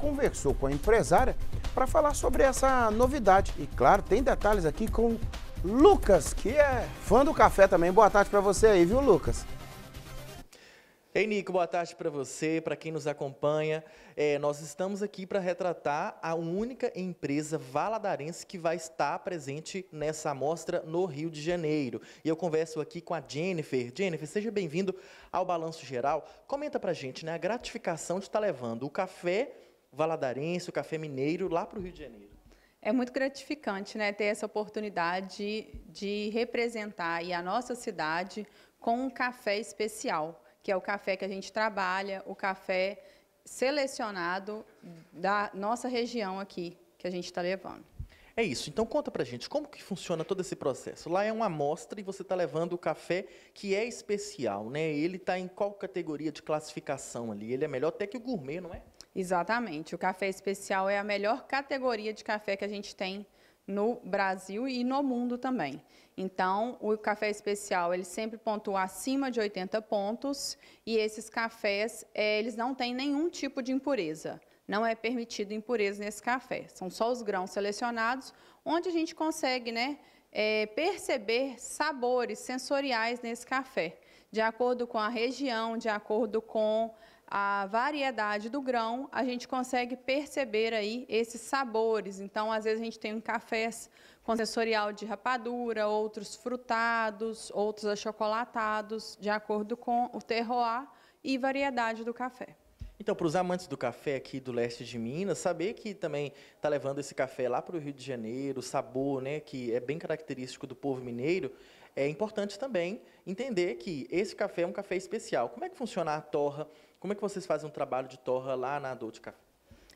conversou com a empresária para falar sobre essa novidade. E claro, tem detalhes aqui com Lucas, que é fã do café também. Boa tarde para você aí, viu, Lucas? Ei, Nico, boa tarde para você, para quem nos acompanha. É, nós estamos aqui para retratar a única empresa valadarense que vai estar presente nessa amostra no Rio de Janeiro. E eu converso aqui com a Jennifer. Jennifer, seja bem-vindo ao Balanço Geral. Comenta para gente né, a gratificação de estar tá levando o café valadarense, o café mineiro, lá para o Rio de Janeiro. É muito gratificante né, ter essa oportunidade de, de representar a nossa cidade com um café especial, que é o café que a gente trabalha, o café selecionado da nossa região aqui, que a gente está levando. É isso. Então conta pra gente como que funciona todo esse processo. Lá é uma amostra e você está levando o café que é especial, né? Ele está em qual categoria de classificação ali? Ele é melhor até que o gourmet, não é? Exatamente. O café especial é a melhor categoria de café que a gente tem no Brasil e no mundo também. Então, o café especial, ele sempre pontua acima de 80 pontos e esses cafés, eh, eles não têm nenhum tipo de impureza não é permitido impureza nesse café. São só os grãos selecionados, onde a gente consegue né, é, perceber sabores sensoriais nesse café, de acordo com a região, de acordo com a variedade do grão, a gente consegue perceber aí esses sabores. Então, às vezes a gente tem um cafés com sensorial de rapadura, outros frutados, outros achocolatados, de acordo com o terroir e variedade do café. Então, para os amantes do café aqui do leste de Minas, saber que também está levando esse café lá para o Rio de Janeiro, o sabor, né, que é bem característico do povo mineiro, é importante também entender que esse café é um café especial. Como é que funciona a torra? Como é que vocês fazem um trabalho de torra lá na Dolce Café?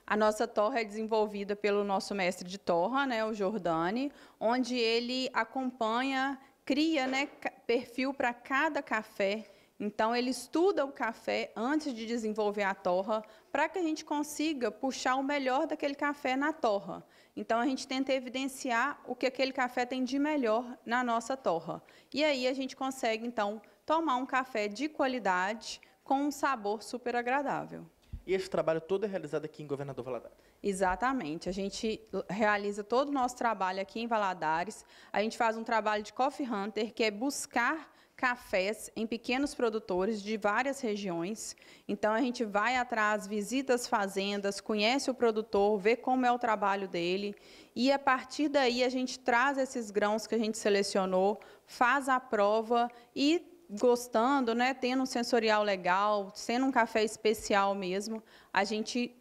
A nossa torra é desenvolvida pelo nosso mestre de torra, né, o Jordani, onde ele acompanha, cria né, perfil para cada café então, ele estuda o café antes de desenvolver a torra, para que a gente consiga puxar o melhor daquele café na torra. Então, a gente tenta evidenciar o que aquele café tem de melhor na nossa torra. E aí, a gente consegue, então, tomar um café de qualidade com um sabor super agradável. E esse trabalho todo é realizado aqui em Governador Valadares? Exatamente. A gente realiza todo o nosso trabalho aqui em Valadares. A gente faz um trabalho de coffee hunter, que é buscar cafés em pequenos produtores de várias regiões. Então a gente vai atrás, visita as fazendas, conhece o produtor, vê como é o trabalho dele e a partir daí a gente traz esses grãos que a gente selecionou, faz a prova e gostando, né, tendo um sensorial legal, sendo um café especial mesmo, a gente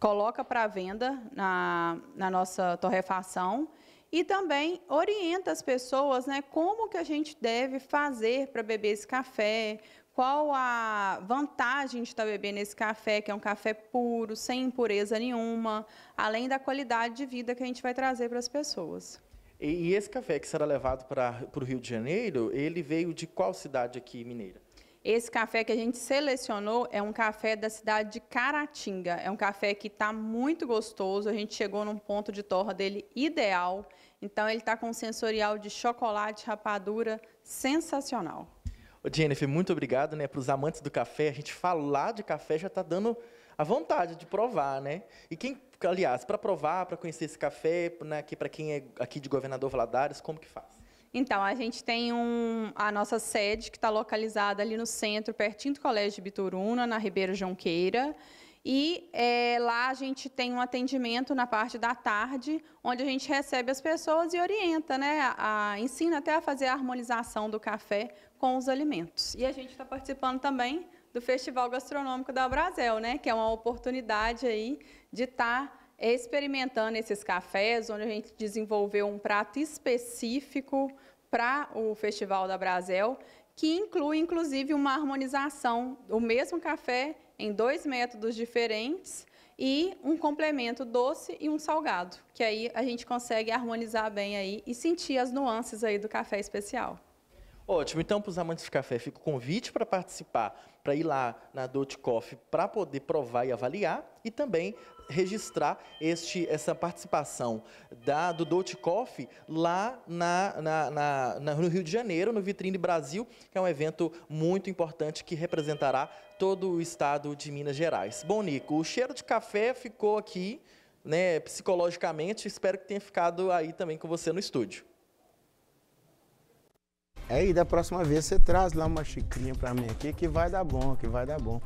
coloca para venda na, na nossa torrefação e também orienta as pessoas, né, como que a gente deve fazer para beber esse café, qual a vantagem de estar tá bebendo esse café, que é um café puro, sem impureza nenhuma, além da qualidade de vida que a gente vai trazer para as pessoas. E, e esse café que será levado para, para o Rio de Janeiro, ele veio de qual cidade aqui mineira? Esse café que a gente selecionou é um café da cidade de Caratinga. É um café que está muito gostoso. A gente chegou num ponto de torra dele ideal. Então ele está com sensorial de chocolate, rapadura, sensacional. Ô Jennifer, muito obrigado né, para os amantes do café. A gente falar de café já está dando a vontade de provar, né? E quem, aliás, para provar, para conhecer esse café, né, para quem é aqui de Governador Valadares, como que faz? Então, a gente tem um, a nossa sede, que está localizada ali no centro, pertinho do Colégio de Bituruna, na Ribeira Jonqueira. E é, lá a gente tem um atendimento na parte da tarde, onde a gente recebe as pessoas e orienta, né? A, a, ensina até a fazer a harmonização do café com os alimentos. E a gente está participando também do Festival Gastronômico da Brasel, né? Que é uma oportunidade aí de estar. Tá experimentando esses cafés, onde a gente desenvolveu um prato específico para o Festival da Brasel, que inclui, inclusive, uma harmonização do mesmo café em dois métodos diferentes e um complemento doce e um salgado, que aí a gente consegue harmonizar bem aí e sentir as nuances aí do café especial. Ótimo. Então, para os amantes de café, fica o convite para participar, para ir lá na Dot Coffee para poder provar e avaliar e também registrar este, essa participação da, do Dot Coffee lá na, na, na, no Rio de Janeiro, no Vitrine Brasil, que é um evento muito importante que representará todo o estado de Minas Gerais. Bom, Nico, o cheiro de café ficou aqui, né, psicologicamente, espero que tenha ficado aí também com você no estúdio. Aí é, da próxima vez você traz lá uma xicrinha para mim aqui que vai dar bom, que vai dar bom.